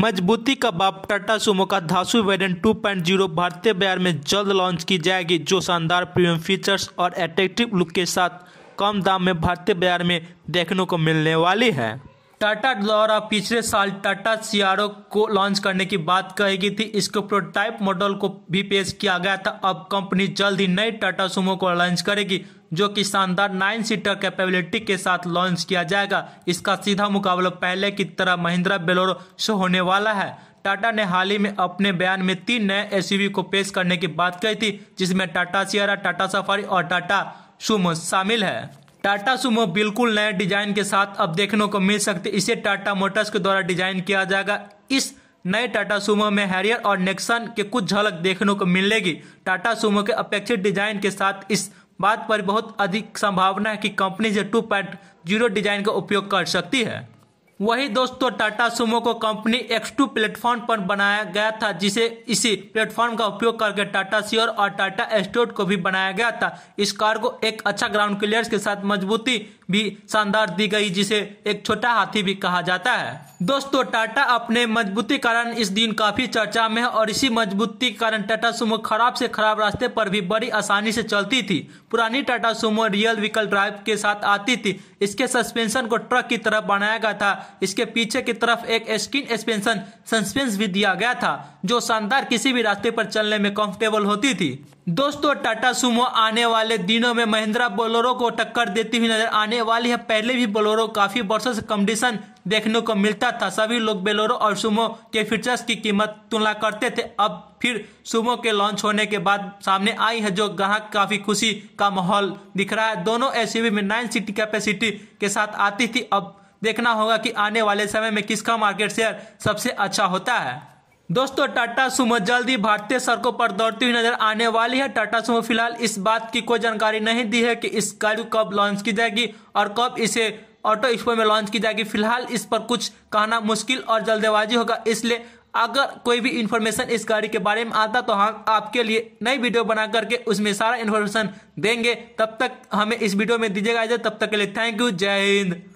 मजबूती का बाप टाटा सुमो का धासु वेरिएंट 2.0 भारतीय बाजार में जल्द लॉन्च की जाएगी जो शानदार प्रीमियम फीचर्स और अट्रेक्टिव लुक के साथ कम दाम में भारतीय बाजार में देखने को मिलने वाली है टाटा द्वारा पिछले साल टाटा सियारो को लॉन्च करने की बात कही गई थी इसके प्रोटोटाइप मॉडल को भी पेश किया गया था अब कंपनी जल्द ही नई टाटा सुमो को लॉन्च करेगी जो कि शानदार नाइन सीटर कैपेबिलिटी के साथ लॉन्च किया जाएगा इसका सीधा मुकाबला पहले की तरह महिंद्रा बेलोरो से होने वाला है टाटा ने हाल ही में अपने बयान में तीन नए एस को पेश करने की बात कही थी जिसमें टाटा सियारा टाटा सफारी और टाटा सुमो शामिल है टाटा सुमो बिल्कुल नए डिजाइन के साथ अब देखने को मिल सकते इसे टाटा मोटर्स के द्वारा डिजाइन किया जाएगा इस नए टाटा सुमो में हैरियर और नेक्सन के कुछ झलक देखने को मिलेगी टाटा सुमो के अपेक्षित डिजाइन के साथ इस बात पर बहुत अधिक संभावना है कि कंपनी से जीरो डिजाइन का उपयोग कर सकती है वही दोस्तों टाटा सुमो को कंपनी X2 प्लेटफॉर्म पर बनाया गया था जिसे इसी प्लेटफॉर्म का उपयोग करके टाटा सियोर और टाटा एस्टोट को भी बनाया गया था इस कार को एक अच्छा ग्राउंड क्लियर के साथ मजबूती भी शानदार दी गई जिसे एक छोटा हाथी भी कहा जाता है दोस्तों टाटा अपने मजबूती कारण इस दिन काफी चर्चा में है और इसी मजबूती के कारण टाटा सुमो खराब से खराब रास्ते पर भी बड़ी आसानी से चलती थी पुरानी Tata Sumo real vehicle drive के साथ आती थी इसके सस्पेंशन को ट्रक की तरह बनाया गया था इसके पीछे की तरफ एक स्किन एक्सपेंशन सस्पेंस भी दिया गया था जो शानदार किसी भी रास्ते पर चलने में कंफर्टेबल होती थी दोस्तों टाटा सुमो आने वाले दिनों में महिंद्रा बोलोरो को टक्कर देती हुई नजर आने वाली है पहले भी बोलोरो काफी वर्षों से कंडीशन देखने को मिलता था सभी लोग बेलोरो और सुमो के फीचर्स की कीमत तुलना करते थे अब फिर सुमो के लॉन्च होने के बाद सामने आई है जो ग्राहक काफी खुशी का माहौल दिख रहा है दोनों एसयूवी में नाइन सीटी कैपेसिटी के साथ आती थी अब देखना होगा कि आने वाले समय में किसका मार्केट शेयर सबसे अच्छा होता है दोस्तों टाटा सुमो जल्द ही भारतीय सड़कों पर दौड़ती हुई नजर आने वाली है टाटा सुमो फिलहाल इस बात की कोई जानकारी नहीं दी है कि इस गाड़ी को कब लॉन्च की जाएगी और कब इसे ऑटो एक्सपो में लॉन्च की जाएगी फिलहाल इस पर कुछ कहना मुश्किल और जल्दबाजी होगा इसलिए अगर कोई भी इन्फॉर्मेशन इस गाड़ी के बारे में आता तो हम आपके लिए नई वीडियो बना करके उसमें सारा इन्फॉर्मेशन देंगे तब तक हमें इस वीडियो में दीजिएगा तब तक के लिए थैंक यू जय हिंद